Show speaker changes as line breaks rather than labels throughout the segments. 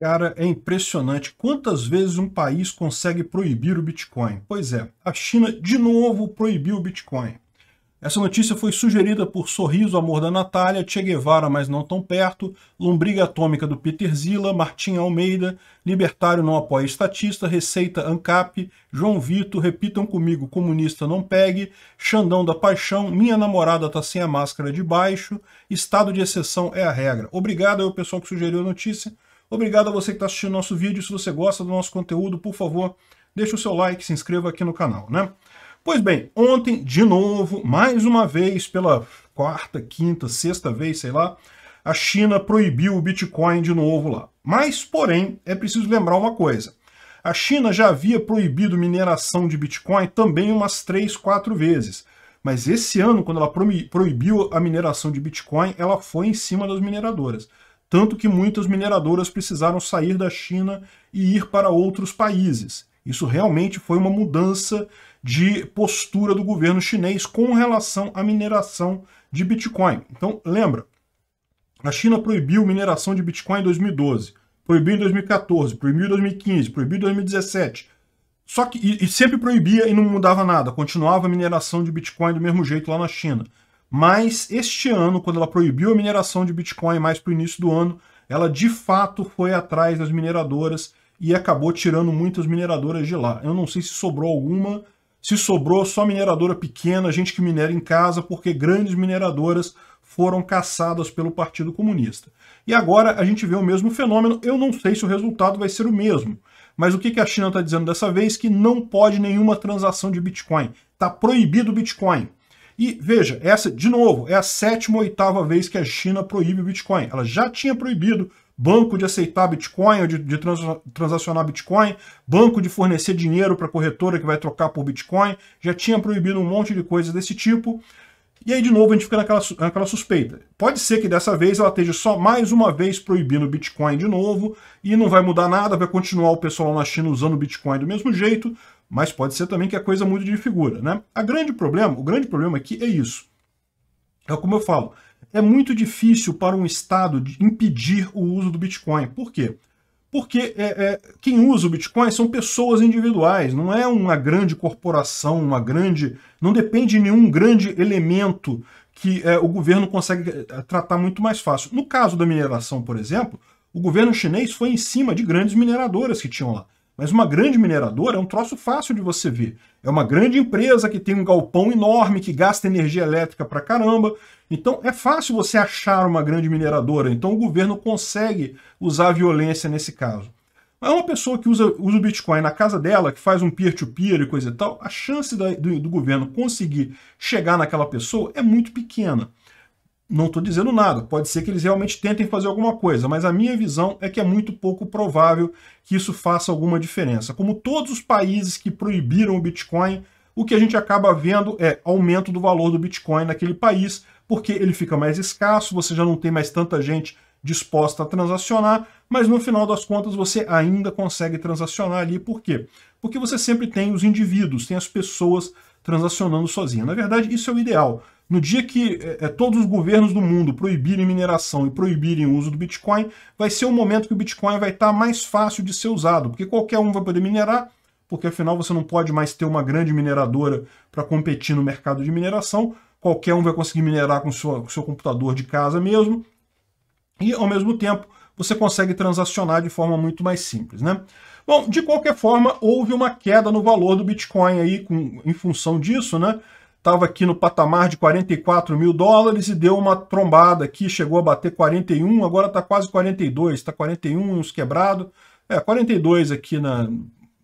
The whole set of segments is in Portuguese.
Cara, é impressionante quantas vezes um país consegue proibir o Bitcoin. Pois é, a China de novo proibiu o Bitcoin. Essa notícia foi sugerida por Sorriso, Amor da Natália, Che Guevara, mas não tão perto, Lombriga Atômica do Peter Zilla, Martim Almeida, Libertário não apoia estatista, Receita ANCAP, João Vitor, Repitam comigo, Comunista não pegue, Xandão da Paixão, Minha namorada tá sem a máscara de baixo, Estado de exceção é a regra. Obrigado ao pessoal que sugeriu a notícia. Obrigado a você que está assistindo nosso vídeo. Se você gosta do nosso conteúdo, por favor, deixe o seu like, se inscreva aqui no canal, né? Pois bem, ontem, de novo, mais uma vez, pela quarta, quinta, sexta vez, sei lá, a China proibiu o Bitcoin de novo lá. Mas, porém, é preciso lembrar uma coisa. A China já havia proibido mineração de Bitcoin também umas três, quatro vezes. Mas esse ano, quando ela proibiu a mineração de Bitcoin, ela foi em cima das mineradoras tanto que muitas mineradoras precisaram sair da China e ir para outros países. Isso realmente foi uma mudança de postura do governo chinês com relação à mineração de Bitcoin. Então, lembra, a China proibiu mineração de Bitcoin em 2012, proibiu em 2014, proibiu em 2015, proibiu em 2017. Só que e, e sempre proibia e não mudava nada, continuava a mineração de Bitcoin do mesmo jeito lá na China. Mas este ano, quando ela proibiu a mineração de Bitcoin mais para o início do ano, ela de fato foi atrás das mineradoras e acabou tirando muitas mineradoras de lá. Eu não sei se sobrou alguma, se sobrou só mineradora pequena, gente que minera em casa, porque grandes mineradoras foram caçadas pelo Partido Comunista. E agora a gente vê o mesmo fenômeno, eu não sei se o resultado vai ser o mesmo. Mas o que a China está dizendo dessa vez? Que não pode nenhuma transação de Bitcoin. Está proibido o Bitcoin. E veja, essa, de novo, é a sétima ou oitava vez que a China proíbe o Bitcoin. Ela já tinha proibido banco de aceitar Bitcoin, de, de trans, transacionar Bitcoin, banco de fornecer dinheiro para a corretora que vai trocar por Bitcoin, já tinha proibido um monte de coisas desse tipo. E aí, de novo, a gente fica naquela, naquela suspeita. Pode ser que dessa vez ela esteja só mais uma vez proibindo o Bitcoin de novo, e não vai mudar nada, vai continuar o pessoal na China usando o Bitcoin do mesmo jeito, mas pode ser também que a coisa mude de figura, né? A grande problema, o grande problema aqui é isso. É como eu falo, é muito difícil para um Estado impedir o uso do Bitcoin. Por quê? Porque é, é, quem usa o Bitcoin são pessoas individuais, não é uma grande corporação, uma grande. não depende de nenhum grande elemento que é, o governo consegue é, tratar muito mais fácil. No caso da mineração, por exemplo, o governo chinês foi em cima de grandes mineradoras que tinham lá. Mas uma grande mineradora é um troço fácil de você ver. É uma grande empresa que tem um galpão enorme, que gasta energia elétrica pra caramba. Então é fácil você achar uma grande mineradora. Então o governo consegue usar a violência nesse caso. Mas uma pessoa que usa, usa o Bitcoin na casa dela, que faz um peer-to-peer -peer e coisa e tal, a chance da, do, do governo conseguir chegar naquela pessoa é muito pequena não estou dizendo nada, pode ser que eles realmente tentem fazer alguma coisa, mas a minha visão é que é muito pouco provável que isso faça alguma diferença. Como todos os países que proibiram o Bitcoin, o que a gente acaba vendo é aumento do valor do Bitcoin naquele país, porque ele fica mais escasso, você já não tem mais tanta gente disposta a transacionar, mas no final das contas você ainda consegue transacionar ali. Por quê? Porque você sempre tem os indivíduos, tem as pessoas transacionando sozinha. Na verdade, isso é o ideal. No dia que é, é, todos os governos do mundo proibirem mineração e proibirem o uso do Bitcoin, vai ser o momento que o Bitcoin vai estar tá mais fácil de ser usado, porque qualquer um vai poder minerar, porque afinal você não pode mais ter uma grande mineradora para competir no mercado de mineração, qualquer um vai conseguir minerar com o seu, com seu computador de casa mesmo, e ao mesmo tempo você consegue transacionar de forma muito mais simples, né? Bom, de qualquer forma, houve uma queda no valor do Bitcoin aí com, em função disso, né? estava aqui no patamar de 44 mil dólares e deu uma trombada aqui, chegou a bater 41, agora está quase 42, está 41 uns quebrado, é, 42 aqui na...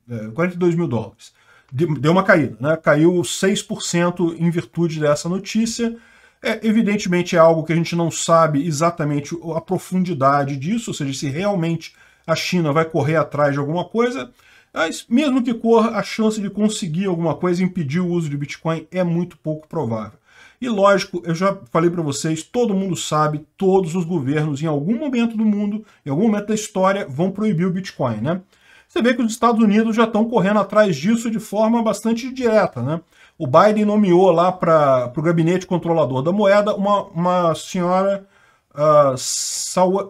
É, 42 mil dólares. Deu uma caída, né? Caiu 6% em virtude dessa notícia, é, evidentemente é algo que a gente não sabe exatamente a profundidade disso, ou seja, se realmente a China vai correr atrás de alguma coisa. Mas ah, mesmo que corra, a chance de conseguir alguma coisa e impedir o uso de Bitcoin é muito pouco provável. E lógico, eu já falei para vocês, todo mundo sabe, todos os governos em algum momento do mundo, em algum momento da história, vão proibir o Bitcoin, né? Você vê que os Estados Unidos já estão correndo atrás disso de forma bastante direta, né? O Biden nomeou lá para o gabinete controlador da moeda uma, uma senhora uh, ah,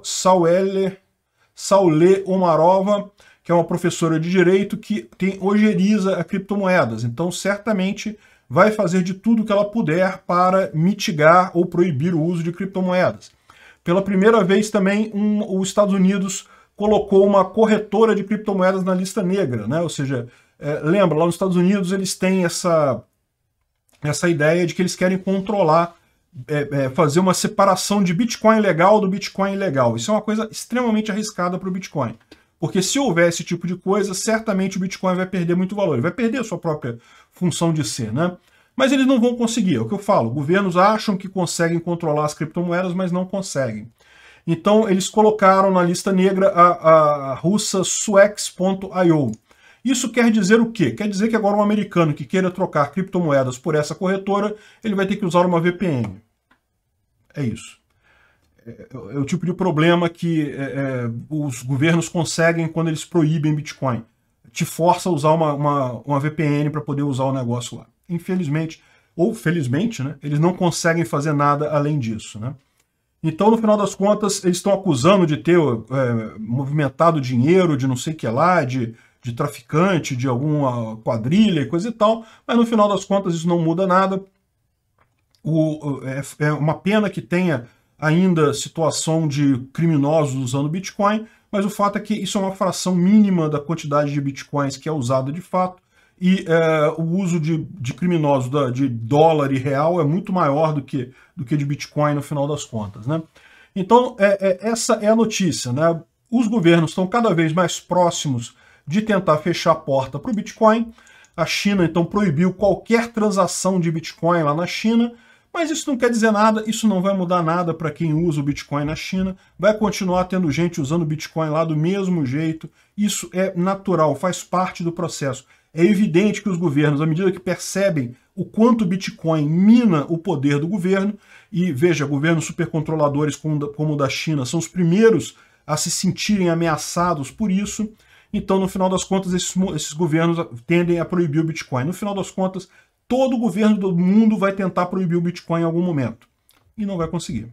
Sauele Saule Omarova, que é uma professora de direito que tem ojeriza a criptomoedas. Então, certamente vai fazer de tudo que ela puder para mitigar ou proibir o uso de criptomoedas. Pela primeira vez também, um, os Estados Unidos colocou uma corretora de criptomoedas na lista negra, né? Ou seja, é, lembra, lá nos Estados Unidos eles têm essa, essa ideia de que eles querem controlar, é, é, fazer uma separação de Bitcoin legal do Bitcoin ilegal. Isso é uma coisa extremamente arriscada para o Bitcoin. Porque se houver esse tipo de coisa, certamente o Bitcoin vai perder muito valor. Ele vai perder a sua própria função de ser, né? Mas eles não vão conseguir, é o que eu falo. Governos acham que conseguem controlar as criptomoedas, mas não conseguem. Então eles colocaram na lista negra a, a russa Suex.io. Isso quer dizer o quê? Quer dizer que agora um americano que queira trocar criptomoedas por essa corretora, ele vai ter que usar uma VPN. É isso. É, é, é o tipo de problema que é, é, os governos conseguem quando eles proíbem Bitcoin. Te força a usar uma, uma, uma VPN para poder usar o negócio lá. Infelizmente, ou felizmente, né, eles não conseguem fazer nada além disso. Né? Então, no final das contas, eles estão acusando de ter é, movimentado dinheiro de não sei o que lá, de, de traficante, de alguma quadrilha e coisa e tal, mas no final das contas isso não muda nada. O, é, é uma pena que tenha ainda situação de criminosos usando Bitcoin, mas o fato é que isso é uma fração mínima da quantidade de Bitcoins que é usada de fato, e é, o uso de, de criminosos da, de dólar e real é muito maior do que, do que de Bitcoin no final das contas. Né? Então, é, é, essa é a notícia. Né? Os governos estão cada vez mais próximos de tentar fechar a porta para o Bitcoin. A China, então, proibiu qualquer transação de Bitcoin lá na China. Mas isso não quer dizer nada, isso não vai mudar nada para quem usa o Bitcoin na China. Vai continuar tendo gente usando Bitcoin lá do mesmo jeito. Isso é natural, faz parte do processo. É evidente que os governos, à medida que percebem o quanto o Bitcoin mina o poder do governo, e veja, governos supercontroladores como o da China são os primeiros a se sentirem ameaçados por isso, então, no final das contas, esses, esses, governos tendem a proibir o Bitcoin. No final das contas, Todo governo do mundo vai tentar proibir o Bitcoin em algum momento. E não vai conseguir.